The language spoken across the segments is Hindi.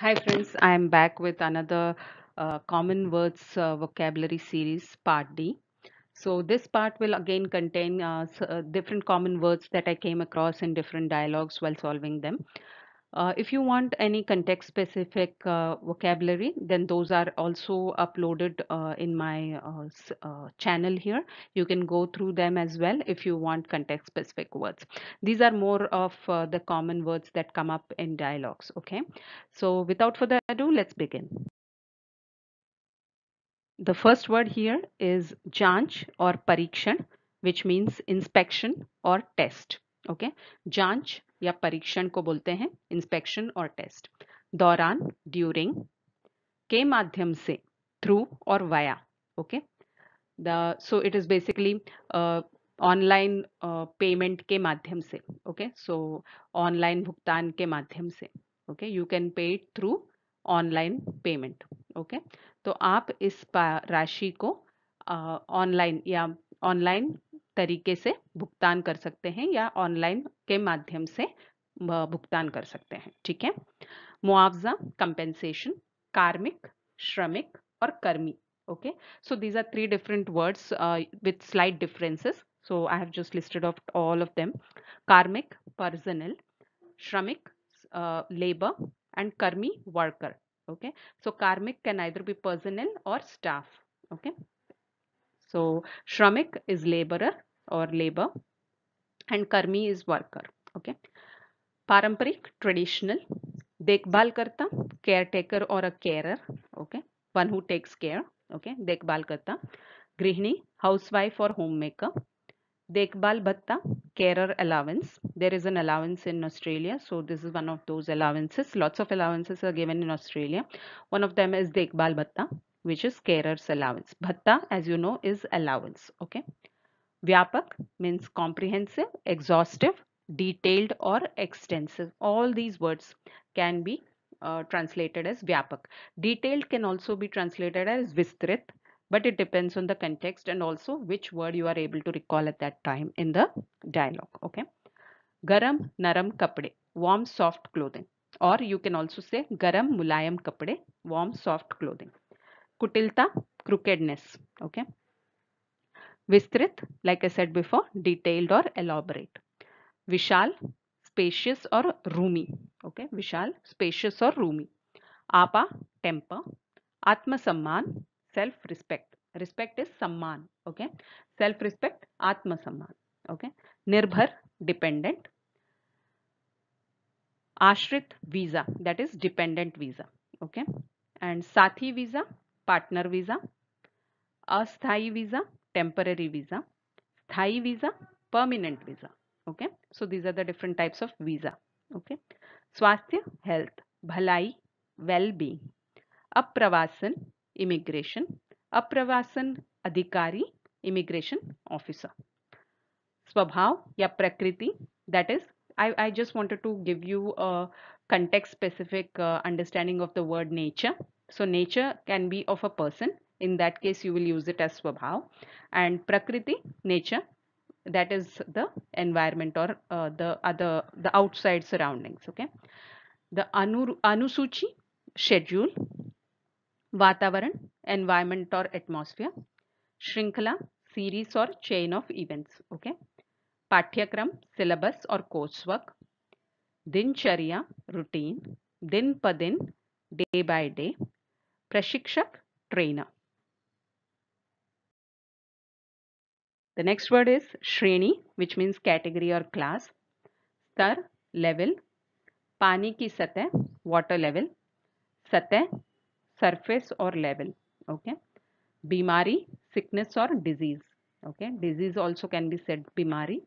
Hi, friends. I am back with another uh, common words uh, vocabulary series, part D. So, this part will again contain uh, uh different common words that I came across in different dialogues while solving them. Uh, if you want any context specific uh, vocabulary, then those are also uploaded uh, in my uh, uh, channel here. You can go through them as well if you want context specific words. These are more of the common words that come up in dialogues. Okay, so without further ado, let's begin. The first word here is janch or parikshan, which means inspection or test. Okay, janch या परीक्षण को बोलते हैं इंस्पेक्शन और टेस्ट दौरान ड्यूरिंग के माध्यम से थ्रू और via okay the so it is basically online payment के माध्यम से ओके सो ऑनलाइन भुगतान के माध्यम से okay you can pay it through online payment okay तो आप इस राशि को ऑनलाइन uh, या ऑनलाइन तरीके से भुगतान कर सकते हैं या ऑनलाइन के माध्यम से भुगतान कर सकते हैं ठीक है मुआवजा कंपेंसेशन कार्मिक श्रमिक और कर्मी okay so these are three different words with slight differences so I have just listed of all of them कार्मिक पर्सनल श्रमिक लेबर एंड कर्मी वर्कर ओके सो कार्मिक कैन आइदर बी पर्सनल और स्टाफ ओके सो श्रमिक is labour or labor and karmi is worker okay paramperik traditional देखभाल karta caretaker or a carer. Okay. One who takes care. Okay. Okay karta. करता housewife or homemaker. Home bhatta carer allowance there is an allowance in australia so this is one of those allowances lots of allowances are given in australia one of them is dekbal bhatta which is carer's allowance bhatta as you know is allowance okay Vyapak means comprehensive, exhaustive, detailed or extensive. All these words can be uh, translated as Vyapak. Detailed can also be translated as Vistrit but it depends on the context and also which word you are able to recall at that time in the dialogue. Okay. Garam naram kapde, warm soft clothing or you can also say garam mulayam kapde, warm soft clothing. Kutilta, crookedness. Okay. विस्तृत like a set before detailed और एलॉबरेट विशाल स्पेशियस और रूमी ओके okay? विशाल स्पेशियस और रूमी आपा टेम्पर आत्मसम्मान सेल्फ रिस्पेक्ट रिस्पेक्ट इज सम्मान ओके सेल्फ रिस्पेक्ट आत्मसम्मान ओके निर्भर डिपेंडेंट आश्रित visa that is dependent visa okay and साथी वीजा पार्टनर वीजा अस्थाई visa temporary visa, Thai visa, permanent visa. Okay, so these are the different types of visa. Okay, Swasthya, health, Bhalai, well-being, Apravasan, immigration, Apravasan, Adhikari, immigration officer. Swabhav, ya Prakriti, that is, I, I just wanted to give you a context specific uh, understanding of the word nature. So nature can be of a person in that case you will use it as swabhav and prakriti nature that is the environment or uh, the other the outside surroundings okay the anu anusuchi schedule vatavaran environment or atmosphere shrinkala series or chain of events okay पाठ्यक्रम syllabus or coursework, दिनचर्या routine, din padin day by day, prashikshak trainer. The next word is Shreni which means category or class. Star level. Pani ki satah water level. Satah surface or level. Okay. Bimari sickness or disease. Okay. Disease also can be said bimari.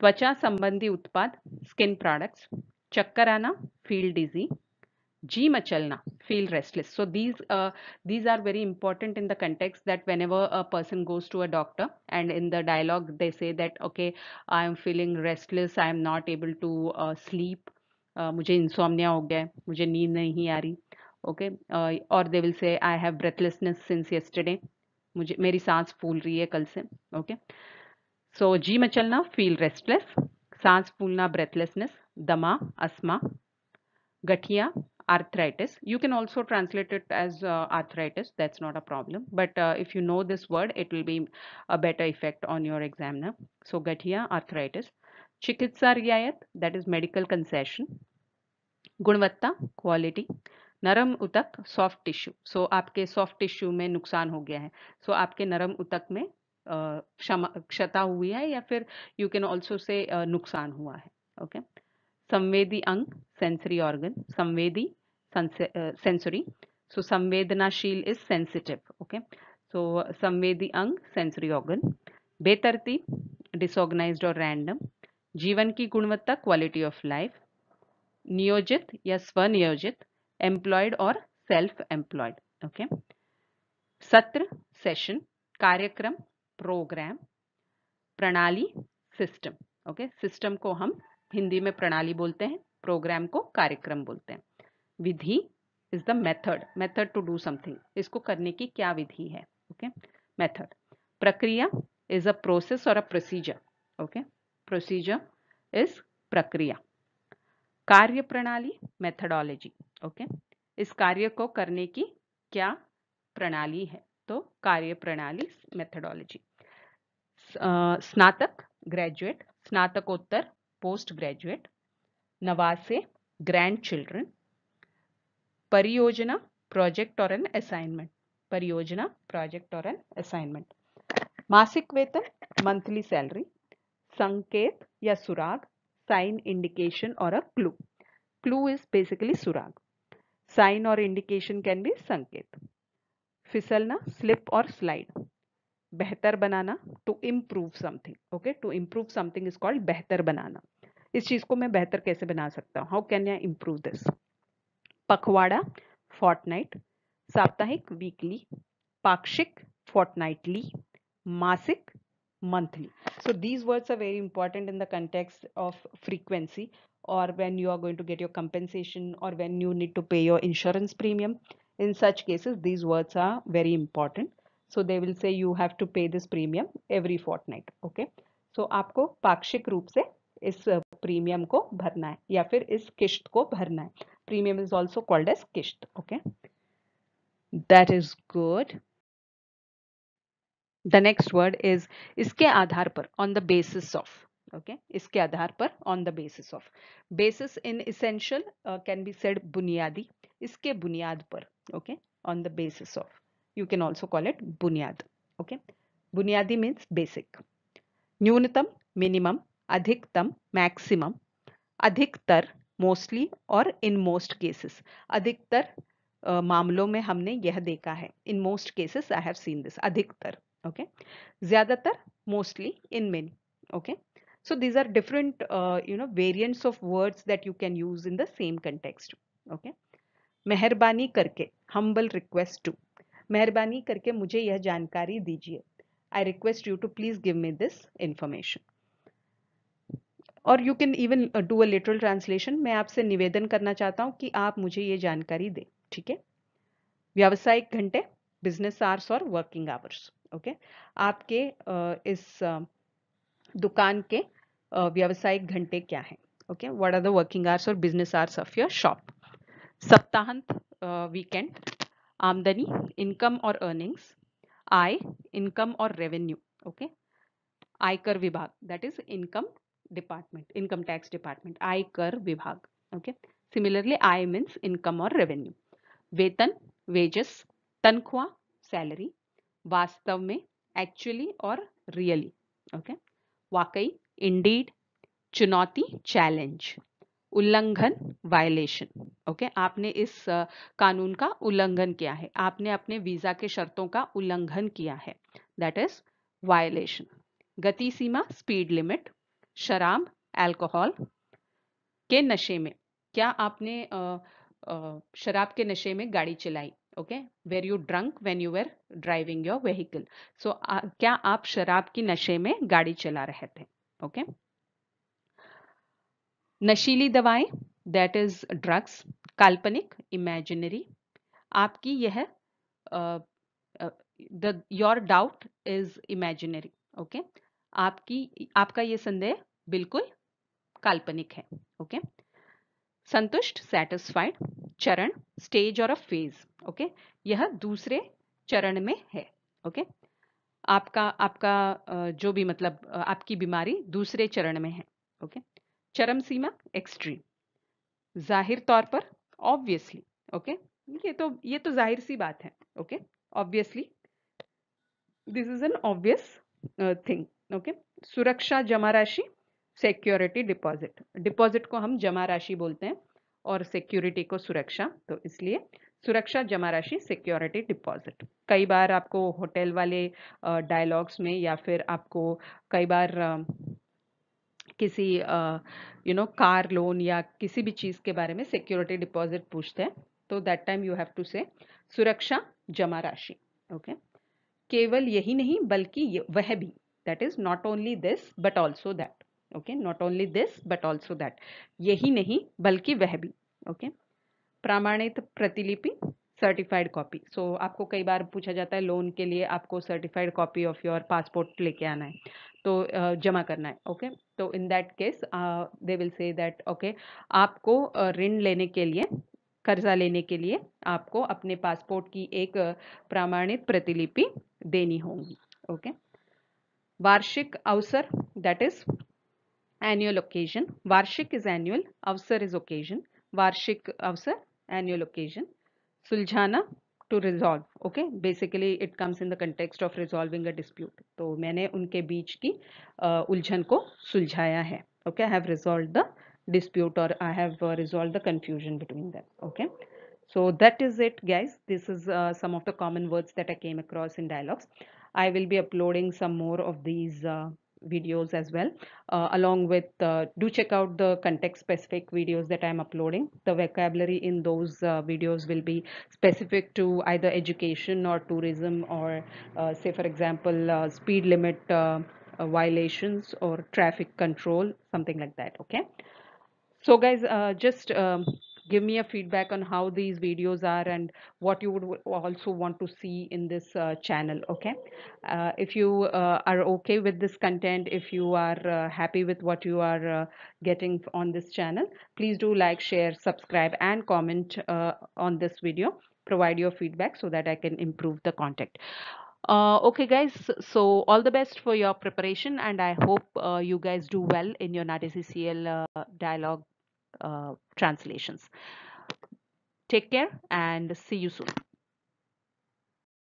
Twacha sambandhi utpad, skin products. Chakkarana, field disease. जी मचलना feel restless so these these are very important in the context that whenever a person goes to a doctor and in the dialogue they say that okay I am feeling restless I am not able to sleep मुझे इंसोमिया हो गया है मुझे नींद नहीं आ रही ओके uh, और they will say I have breathlessness since yesterday मुझे मेरी सांस फूल रही है कल से ओके सो जी मचलना फील रेस्टलेस सांस फूलना ब्रेथलेसनेस दमा अस्मा गठिया arthritis. You can also translate it as uh, arthritis. That's not a problem. But uh, if you know this word, it will be a better effect on your examiner. So Gatia, arthritis. Chikitsa riayat, that is medical concession. Gunvatta, quality. नरम उतक सॉफ्ट टिश्यू सो आपके सॉफ्ट टिश्यू में नुकसान हो गया है सो so, आपके नरम उतक में क्षमा क्षता हुई है या फिर यू कैन ऑल्सो से नुकसान हुआ है ओके okay? संवेदी अंग सेंसरी ऑर्गन संवेदी सेंसरी सो संवेदनाशील इज सेंसिटिव ओके सो संवेदी अंग सेंसरी ऑर्गन बेतरती डिसऑर्गेनाइज्ड और रैंडम जीवन की गुणवत्ता क्वालिटी ऑफ लाइफ नियोजित या स्वनियोजित एम्प्लॉयड और सेल्फ एम्प्लॉयड ओके सत्र सेशन कार्यक्रम प्रोग्राम प्रणाली सिस्टम ओके सिस्टम को हम हिंदी में प्रणाली बोलते हैं प्रोग्राम को कार्यक्रम बोलते हैं विधि is the method method to do something इसको करने की क्या विधि है ओके मेथड प्रक्रिया इज अ प्रोसेस और a procedure okay procedure is प्रक्रिया कार्य प्रणाली मेथडोलॉजी ओके इस कार्य को करने की क्या प्रणाली है तो कार्य प्रणाली मेथडोलॉजी स्नातक ग्रेजुएट स्नातकोत्तर पोस्ट ग्रेजुएट नवासे ग्रैंड चिल्ड्रन परियोजना प्रोजेक्ट और एन असाइनमेंट परियोजना प्रोजेक्ट और एन असाइनमेंट मासिक वेतन मंथली सैलरी संकेत या सुराग साइन इंडिकेशन और a clue clue is basically सुराग साइन और इंडिकेशन कैन बी संकेत फिसलना स्लिप और स्लाइड बेहतर बनाना to improve something okay to improve something is called बेहतर बनाना इस चीज को मैं बेहतर कैसे बना सकता हूँ how can I improve this पखवाड़ा फोर्टनाइट साप्ताहिक वीकली पाक्षिक फोर्टनाइटली मासिक monthly so these words are very important in the context of frequency और when you are going to get your compensation और when you need to pay your insurance premium in such cases these words are very important so they will say you have to pay this premium every fortnight okay so आपको पाक्षिक रूप से इस प्रीमियम को भरना है या फिर इस किश्त को भरना है premium is also called as किश्त okay that is good the next word is इसके आधार पर on the basis of okay इसके आधार पर on the basis of basis in essential can be said बुनियादी इसके बुनियाद पर okay on the basis of you can also call it bunyad okay bunyadi means basic न्यूनतम मिनिमम अधिकतम मैक्सिमम अधिकतर मोस्टली और इन मोस्ट केसेस अधिकतर uh, मामलों में हमने यह देखा है in most cases I have seen this अधिकतर ओके ज़्यादातर mostly in main okay so these are different uh, you know variants of words that you can use in the same context okay मेहरबानी करके humble request to मेहरबानी करके मुझे यह जानकारी दीजिए I request you to please give me this information और you can even do a literal translation मैं आपसे निवेदन करना चाहता हूँ कि आप मुझे ये जानकारी दें ठीक है व्यावसायिक घंटे बिजनेस आवर्स और वर्किंग आवर्स ओके आपके uh, इस uh, दुकान के uh, व्यावसायिक घंटे क्या हैं okay what are the working hours और business hours of your shop सप्ताहांत वीकेंड आमदनी इनकम और अर्निंग्स आय इनकम और रेवेन्यू ओके आयकर विभाग that is income department income tax department आयकर विभाग ओके सिमिलरली आय मीन्स इनकम और रेवेन्यू वेतन वेजेस तनख्वाह सैलरी वास्तव में एक्चुअली और रियली ओके वाकई इंडीड चुनौती चैलेंज उल्लंघन वायलेशन ओके आपने इस कानून का उल्लंघन किया है आपने अपने वीजा के शर्तों का उल्लंघन किया है दैट इज वायलेशन गति सीमा स्पीड लिमिट शराब अल्कोहल के नशे में क्या आपने शराब के नशे में गाड़ी चलाई okay were you drunk when you were driving your vehicle so क्या आप शराब की नशे में गाड़ी चला रहे थे ओके okay? नशीली दवाएं दैट इज ड्रग्स काल्पनिक इमेजिनरी आपकी यह the your doubt is imaginary okay आपकी आपका यह संदेह बिल्कुल काल्पनिक है ओके okay? संतुष्ट सेटिस्फाइड चरण स्टेज और अ फेज ओके यह दूसरे चरण में है ओके okay? आपका आपका जो भी मतलब आपकी बीमारी दूसरे चरण में है ओके okay? चरम सीमा एक्सट्रीम जाहिर तौर पर ऑब्वियसली ओके ये तो ये तो जाहिर सी बात है okay obviously this is an obvious thing okay सुरक्षा जमा राशि सिक्योरिटी डिपॉजिट डिपॉजिट को हम जमा राशि बोलते हैं और सिक्योरिटी को सुरक्षा तो इसलिए सुरक्षा जमा राशि सिक्योरिटी डिपॉजिट कई बार आपको होटल वाले डायलॉग्स uh, में या फिर आपको कई बार um, किसी यू नो कार लोन या किसी भी चीज़ के बारे में सिक्योरिटी डिपॉजिट पूछते हैं तो that time you have to say सुरक्षा जमा राशि ओके केवल यही नहीं बल्कि वह भी that is not only this but also that okay not only this but also that यही नहीं बल्कि वह भी ओके okay? प्रामाणित प्रतिलिपि सर्टिफाइड कॉपी सो आपको कई बार पूछा जाता है लोन के लिए आपको certified copy of your passport लेके आना है तो uh, जमा करना है ओके तो in that case they will say that okay आपको ऋण लेने के लिए कर्जा लेने के लिए आपको अपने पासपोर्ट की एक प्रमाणित प्रतिलिपि देनी होगी ओके वार्षिक अवसर दैट इज एनुअल ओकेजन वार्षिक इज एनुअल अवसर इज ओकेजन वार्षिक अवसर एनुअल ओकेजन सुलझाना to resolve okay basically it comes in the context of resolving a dispute तो मैंने उनके बीच की उलझन को सुलझाया है okay I have resolve the dispute or I have uh, resolved the confusion between them. Okay. So that is it guys. This is uh, some of the common words that I came across in dialogues. I will be uploading some more of these uh, videos as well uh, along with uh, do check out the context specific videos that i'm uploading the vocabulary in those uh, videos will be specific to either education or tourism or uh, say for example uh, speed limit violations or traffic control something like that okay so guys just um, give me a feedback on how these videos are and what you would also want to see in this uh, channel okay uh, if you uh, are okay with this content if you are uh, happy with what you are uh, getting on this channel please do like share subscribe and comment uh, on this video provide your feedback so that I can improve the content uh, okay guys so all the best for your preparation and i hope uh, you guys do well in your natacl uh, dialogue uh, translations. Take care and see you soon.